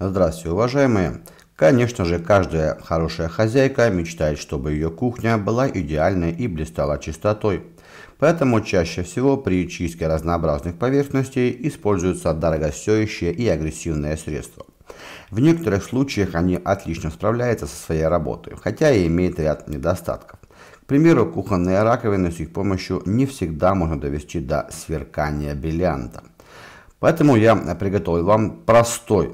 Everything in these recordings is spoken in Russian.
Здравствуйте, уважаемые! Конечно же, каждая хорошая хозяйка мечтает, чтобы ее кухня была идеальной и блистала чистотой. Поэтому чаще всего при чистке разнообразных поверхностей используются дорогостоящие и агрессивные средства. В некоторых случаях они отлично справляются со своей работой, хотя и имеют ряд недостатков. К примеру, кухонные раковины с их помощью не всегда можно довести до сверкания бриллианта. Поэтому я приготовил вам простой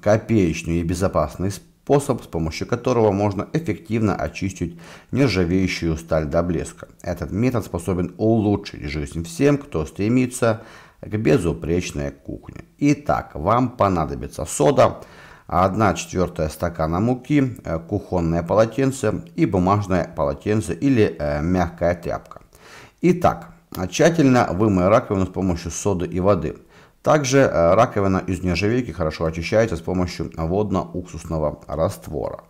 копеечный и безопасный способ, с помощью которого можно эффективно очистить нержавеющую сталь до блеска. Этот метод способен улучшить жизнь всем, кто стремится к безупречной кухне. Итак, вам понадобится сода, 1 четвертая стакана муки, э, кухонное полотенце и бумажное полотенце или э, мягкая тряпка. Итак, тщательно вымой раковину с помощью соды и воды. Также э, раковина из нержавейки хорошо очищается с помощью водно-уксусного раствора.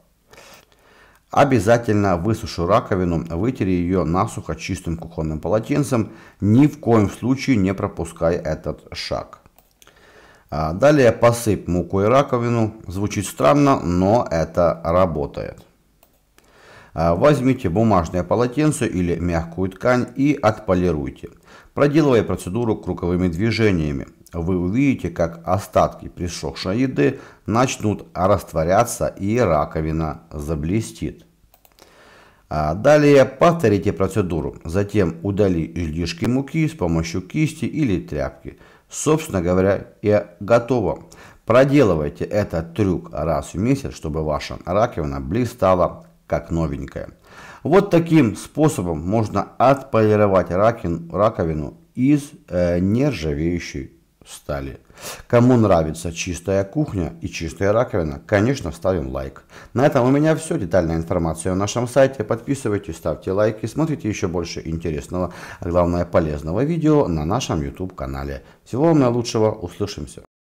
Обязательно высуши раковину, вытери ее насухо чистым кухонным полотенцем, ни в коем случае не пропускай этот шаг. А, далее посыпь муку и раковину. Звучит странно, но это работает. А, возьмите бумажное полотенце или мягкую ткань и отполируйте, проделывая процедуру круговыми движениями вы увидите, как остатки присохшей еды начнут растворяться и раковина заблестит. А, далее повторите процедуру, затем удали излишки муки с помощью кисти или тряпки. Собственно говоря, и готово. Проделывайте этот трюк раз в месяц, чтобы ваша раковина блистала как новенькая. Вот таким способом можно отполировать раковину из э, нержавеющей стали. Кому нравится чистая кухня и чистая раковина, конечно, ставим лайк. На этом у меня все. Детальная информация на нашем сайте. Подписывайтесь, ставьте лайки, смотрите еще больше интересного, а главное полезного видео на нашем YouTube канале. Всего вам наилучшего, услышимся.